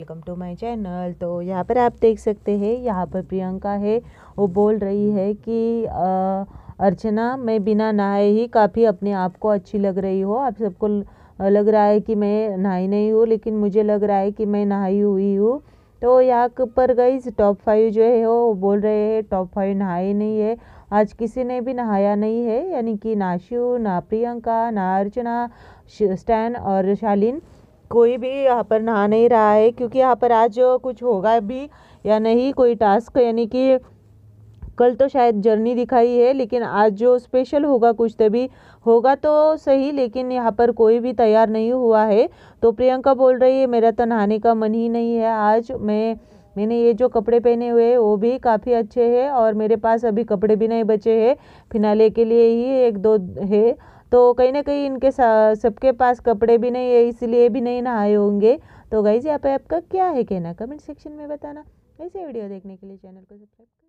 welcome to my channel तो यहाँ पर आप देख सकते हैं यहाँ पर प्रियंका है वो बोल रही है कि आ, अर्चना मैं बिना नहाए ही काफ़ी अपने आप को अच्छी लग रही हो आप सबको लग रहा है कि मैं नहाई नहीं हूँ लेकिन मुझे लग रहा है कि मैं नहाई हुई हूँ तो यहाँ पर गई टॉप फाइव जो है वो बोल रहे हैं टॉप फाइव नहाए नहीं है आज किसी ने भी नहाया नहीं है यानी कि ना शिव ना प्रियंका ना अर्चना स्टैन और शालीन कोई भी यहाँ पर नहा नहीं रहा है क्योंकि यहाँ पर आज कुछ होगा भी या नहीं कोई टास्क यानी कि कल तो शायद जर्नी दिखाई है लेकिन आज जो स्पेशल होगा कुछ तभी होगा तो सही लेकिन यहाँ पर कोई भी तैयार नहीं हुआ है तो प्रियंका बोल रही है मेरा तो नहाने का मन ही नहीं है आज मैं मैंने ये जो कपड़े पहने हुए वो भी काफ़ी अच्छे हैं और मेरे पास अभी कपड़े भी नहीं बचे हैं फिनाले के लिए ही एक दो है तो कहीं ना कहीं इनके सबके पास कपड़े भी नहीं है इसलिए भी नहीं नहाए होंगे तो गाइज यहाँ पे आपका क्या है कहना कमेंट सेक्शन में बताना ऐसे वीडियो देखने के लिए चैनल को सब्सक्राइब